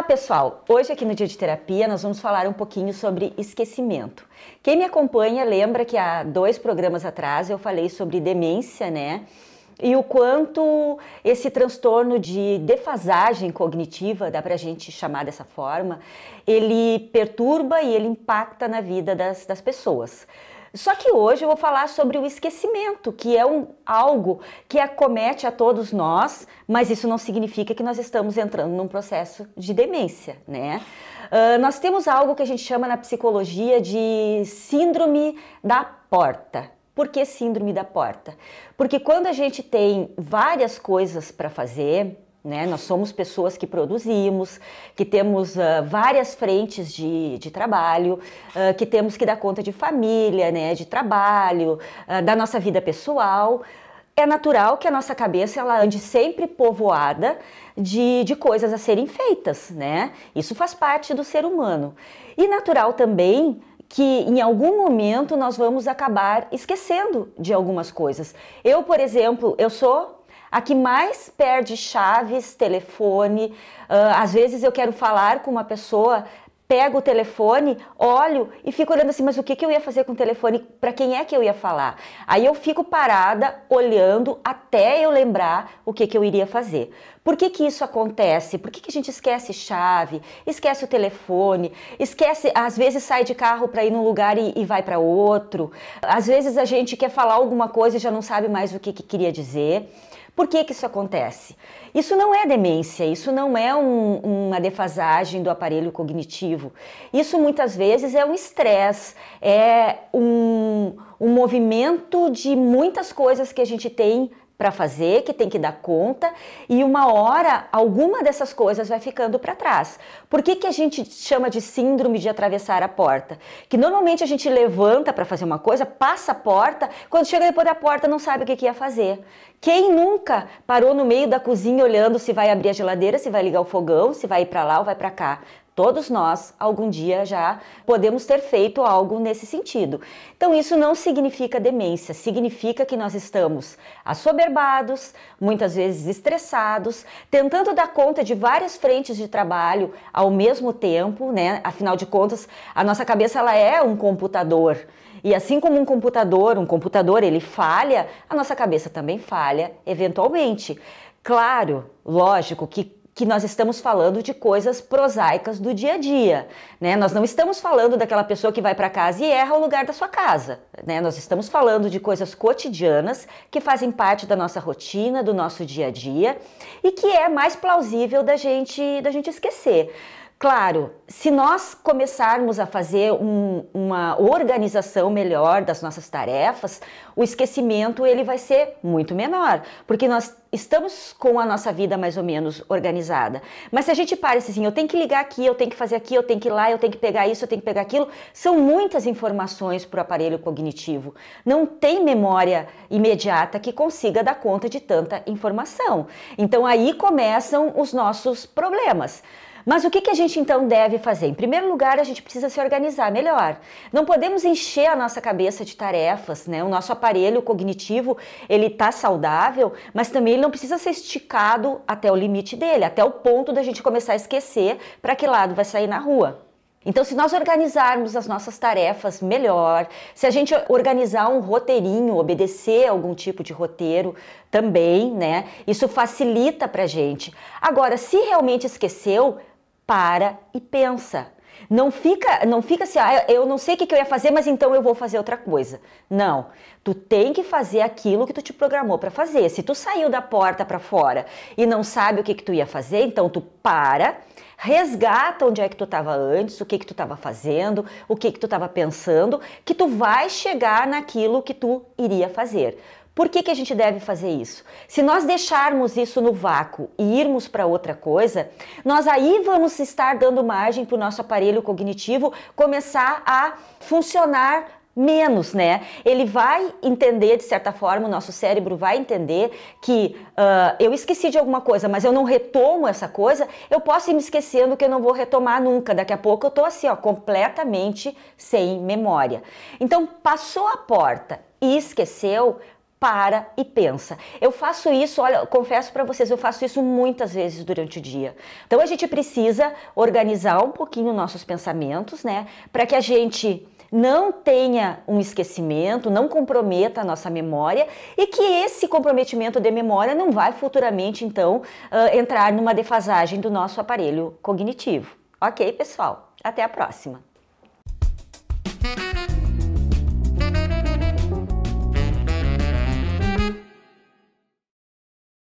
Olá, pessoal! Hoje, aqui no Dia de Terapia, nós vamos falar um pouquinho sobre esquecimento. Quem me acompanha lembra que há dois programas atrás eu falei sobre demência, né? E o quanto esse transtorno de defasagem cognitiva, dá pra gente chamar dessa forma, ele perturba e ele impacta na vida das, das pessoas. Só que hoje eu vou falar sobre o esquecimento, que é um, algo que acomete a todos nós, mas isso não significa que nós estamos entrando num processo de demência, né? Uh, nós temos algo que a gente chama na psicologia de síndrome da porta. Por que síndrome da porta? Porque quando a gente tem várias coisas para fazer, né? Nós somos pessoas que produzimos, que temos uh, várias frentes de, de trabalho, uh, que temos que dar conta de família, né? de trabalho, uh, da nossa vida pessoal. É natural que a nossa cabeça ela ande sempre povoada de, de coisas a serem feitas, né? Isso faz parte do ser humano. E natural também que em algum momento nós vamos acabar esquecendo de algumas coisas. Eu, por exemplo, eu sou a que mais perde chaves, telefone. às vezes eu quero falar com uma pessoa, pego o telefone, olho e fico olhando assim, mas o que, que eu ia fazer com o telefone? Para quem é que eu ia falar? Aí eu fico parada olhando até eu lembrar o que, que eu iria fazer. Por que, que isso acontece? Por que, que a gente esquece chave, esquece o telefone, esquece, às vezes sai de carro para ir num lugar e, e vai para outro, às vezes a gente quer falar alguma coisa e já não sabe mais o que, que queria dizer. Por que, que isso acontece? Isso não é demência, isso não é um, uma defasagem do aparelho cognitivo. Isso muitas vezes é um estresse, é um, um movimento de muitas coisas que a gente tem para fazer, que tem que dar conta, e uma hora alguma dessas coisas vai ficando para trás. Por que, que a gente chama de síndrome de atravessar a porta? Que normalmente a gente levanta para fazer uma coisa, passa a porta, quando chega depois da porta não sabe o que, que ia fazer. Quem nunca parou no meio da cozinha olhando se vai abrir a geladeira, se vai ligar o fogão, se vai ir para lá ou vai para cá? Todos nós, algum dia, já podemos ter feito algo nesse sentido. Então, isso não significa demência, significa que nós estamos assoberbados, muitas vezes estressados, tentando dar conta de várias frentes de trabalho ao mesmo tempo, né? Afinal de contas, a nossa cabeça ela é um computador. E assim como um computador, um computador ele falha, a nossa cabeça também falha eventualmente. Claro, lógico que que nós estamos falando de coisas prosaicas do dia a dia, né? Nós não estamos falando daquela pessoa que vai para casa e erra o lugar da sua casa, né? Nós estamos falando de coisas cotidianas que fazem parte da nossa rotina, do nosso dia a dia e que é mais plausível da gente da gente esquecer. Claro, se nós começarmos a fazer um, uma organização melhor das nossas tarefas, o esquecimento ele vai ser muito menor, porque nós estamos com a nossa vida mais ou menos organizada. Mas se a gente para assim, eu tenho que ligar aqui, eu tenho que fazer aqui, eu tenho que ir lá, eu tenho que pegar isso, eu tenho que pegar aquilo, são muitas informações para o aparelho cognitivo. Não tem memória imediata que consiga dar conta de tanta informação. Então aí começam os nossos problemas. Mas o que, que a gente então deve fazer? Em primeiro lugar, a gente precisa se organizar melhor. Não podemos encher a nossa cabeça de tarefas, né? O nosso aparelho cognitivo, ele está saudável, mas também ele não precisa ser esticado até o limite dele, até o ponto da gente começar a esquecer para que lado vai sair na rua. Então, se nós organizarmos as nossas tarefas melhor, se a gente organizar um roteirinho, obedecer algum tipo de roteiro também, né? Isso facilita pra gente. Agora, se realmente esqueceu, para e pensa. Não fica, não fica assim, ah, eu não sei o que eu ia fazer, mas então eu vou fazer outra coisa. Não. Tu tem que fazer aquilo que tu te programou para fazer. Se tu saiu da porta para fora e não sabe o que, que tu ia fazer, então tu para, resgata onde é que tu estava antes, o que que tu estava fazendo, o que que tu estava pensando, que tu vai chegar naquilo que tu iria fazer. Por que, que a gente deve fazer isso? Se nós deixarmos isso no vácuo e irmos para outra coisa, nós aí vamos estar dando margem para o nosso aparelho cognitivo começar a funcionar menos, né? Ele vai entender, de certa forma, o nosso cérebro vai entender que uh, eu esqueci de alguma coisa, mas eu não retomo essa coisa, eu posso ir me esquecendo que eu não vou retomar nunca. Daqui a pouco eu estou assim, ó, completamente sem memória. Então, passou a porta e esqueceu, para e pensa. Eu faço isso, olha, confesso para vocês, eu faço isso muitas vezes durante o dia. Então a gente precisa organizar um pouquinho nossos pensamentos, né, para que a gente não tenha um esquecimento, não comprometa a nossa memória e que esse comprometimento de memória não vai futuramente então entrar numa defasagem do nosso aparelho cognitivo. OK, pessoal? Até a próxima.